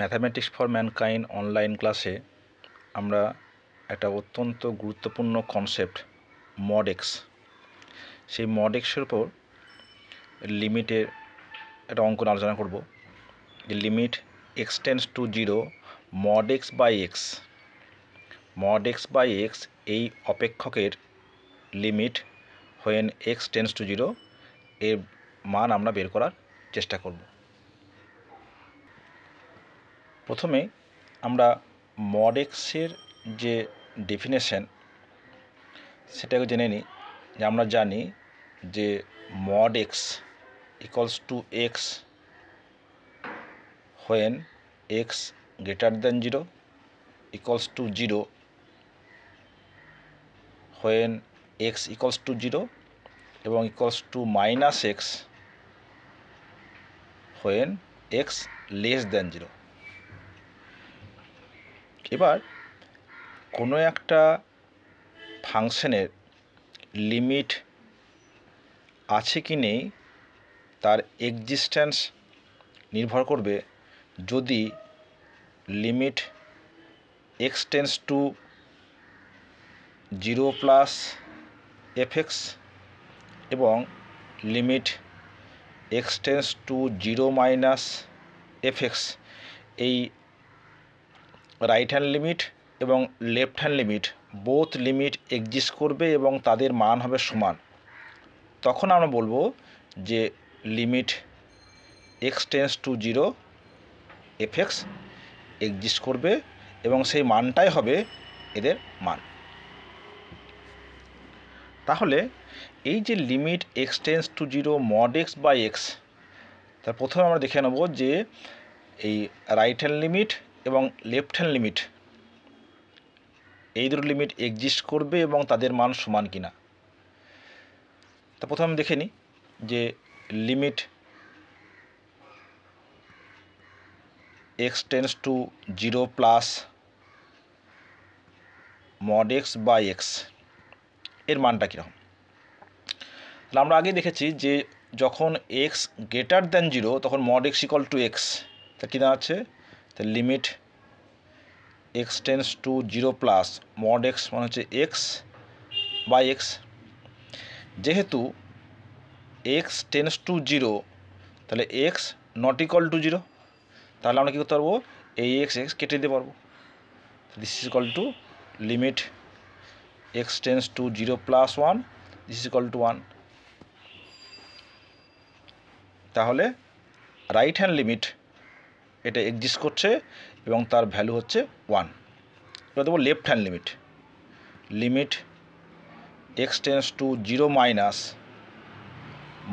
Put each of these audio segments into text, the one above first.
mathematics for mankind online ক্লাসে আমরা একটা অত্যন্ত গুরুত্বপূর্ণ কনসেপ্ট মডেক্স সেই মডেক্সের উপর লিমিটের একটা অঙ্কন আলোচনা করব যে limit x tends to zero mod x by x mod x by x এই অপেক্ষকের limit when x tends to zero এর মান আমরা বের করার চেষ্টা করব প্রথমে আমরা মডেক্সের যে ডেফিনেশন সেটাকে জেনে নিই যে আমরা জানি যে mod x equals to x when x greater than zero equals to zero when x equals to zero এবং equals to minus x when x less than zero এবার কোনো একটা ফাংশানের লিমিট আছে কি নেই তার এক্সিস্ট্যান্স নির্ভর করবে যদি limit x tends to zero plus x এবং limit x tends to zero minus x এই রাইট হ্যান্ড লিমিট এবং left hand limit both limit exist করবে এবং তাদের মান হবে সমান তখন আমরা বলবো যে limit x tends to zero x exist করবে এবং সেই মানটাই হবে এদের মান তাহলে এই যে limit x tends to zero mod x by x তার প্রথমে আমরা দেখে নেব যে এই রাইট হ্যান্ড লিমিট এবং লেফট হ্যান্ড লিমিট এই দুটো লিমিট এক্সিস্ট করবে এবং তাদের মান সমান কিনা তা প্রথমে আমি দেখে নিই যে limit x tends to zero plus mod x by x এর মানটা কীরকম তাহলে আমরা আগে দেখেছি যে যখন এক্স গ্রেটার দ্যান জিরো তখন mod x equal to x তা কী দাঁড়াচ্ছে limit x tends to zero plus mod x মানে হচ্ছে এক্স বাই এক্স যেহেতু এক্স টেন্স টু জিরো তাহলে x not equal to zero তাহলে আমরা কী করতে পারবো এই এক্স এক্স কেটে দিতে পারবো this is equal to limit x tends to zero plus one this is equal to one তাহলে রাইট হ্যান্ড লিমিট এটা এক্সিস্ট করছে এবং তার ভ্যালু হচ্ছে ওয়ান এবার দেবো left hand limit limit x tends to zero minus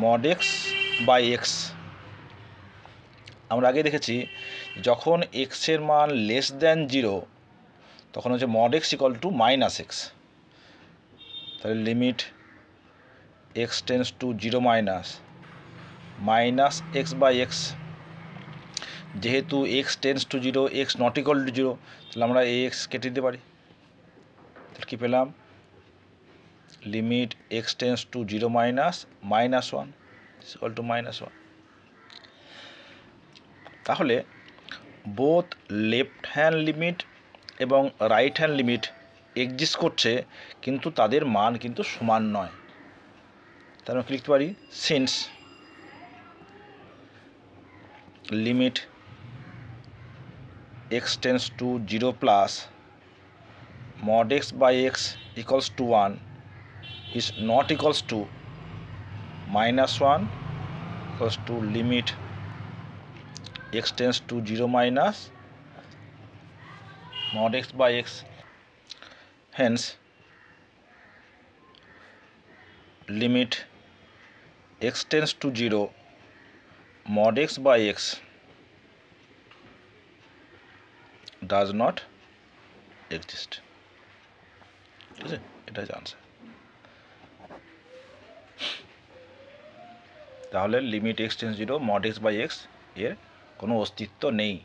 mod x by x আমরা আগে দেখেছি যখন এক্সের মান লেস দ্যান জিরো তখন হচ্ছে mod x equal to minus x তাহলে limit x tends to zero minus minus x by x যেহেতু x tends to zero x not equal to zero তাহলে আমরা এ এক্স কেটে দিতে পারি তাহলে কী পেলাম limit x tends to zero minus minus one equal to minus one তাহলে বোথ লেফট হ্যান্ড লিমিট এবং রাইট হ্যান্ড লিমিট এক্সিস্ট করছে কিন্তু তাদের মান কিন্তু সমান নয় তার আমরা লিখতে পারি since limit x tends to zero plus mod x by x equals to 1 is not equals to minus 1 equals to limit x tends to 0 minus mod x by x hence limit x tends to 0 mod x by x does not exist ঠিক আছে এটা হচ্ছে তাহলে limit x tends zero mod x by x এর কোনো অস্তিত্ব নেই